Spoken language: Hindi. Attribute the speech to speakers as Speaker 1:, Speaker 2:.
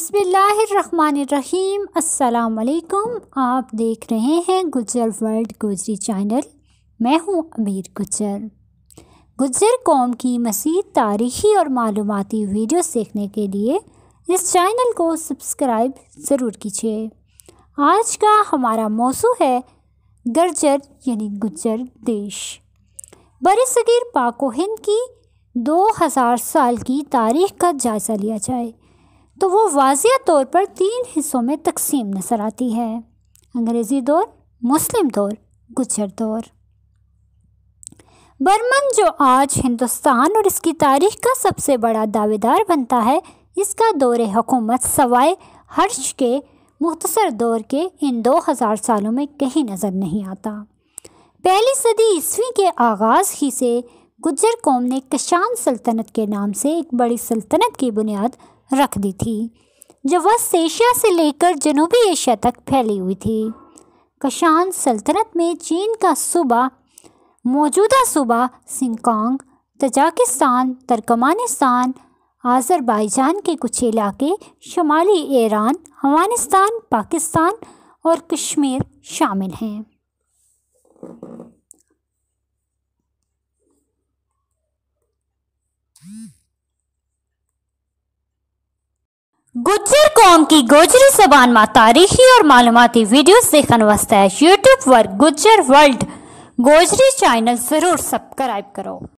Speaker 1: बसमीम अल्लाम आप देख रहे हैं गुजर वर्ल्ड गुजरी चैनल मैं हूं अमीर गुजर गुजर कौम की मसीद तारीखी और मालूमती वीडियो देखने के लिए इस चैनल को सब्सक्राइब ज़रूर कीजिए आज का हमारा मौसू है गर्जर यानी गुजर देश बर सगीर पाको हिंद की 2000 साल की तारीख का जायज़ा लिया जाए तो वो वाजिया तौर पर तीन हिस्सों में तकसीम नज़र आती है अंग्रेज़ी दौर मुस्लिम दौर गुजर दौर बर्मन जो आज हिंदुस्तान और इसकी तारीख का सबसे बड़ा दावेदार बनता है इसका दौर हुकूमत सवाए हर्ष के मुख्तर दौर के इन 2000 सालों में कहीं नज़र नहीं आता पहली सदी ईस्वी के आगाज़ ही से गुजर कौम ने कशान सल्तनत के नाम से एक बड़ी सल्तनत की बुनियाद रख दी थी जो वस्त एशिया से लेकर जनूबी एशिया तक फैली हुई थी कशान सल्तनत में चीन का सूबा मौजूदा सूबा सिंकांग तजाकिस्तान तर्कमानिस्तान आज़रबाईजान के कुछ इलाके शुमाली ईरान अफगानिस्तान पाकिस्तान और कश्मीर शामिल हैं गुजर कौम की गोजरी जबान में तारीखी और मालूमती वीडियो देखने वास्ते यूट्यूब पर गुजर वर्ल्ड गोजरी चैनल ज़रूर सब्सक्राइब करो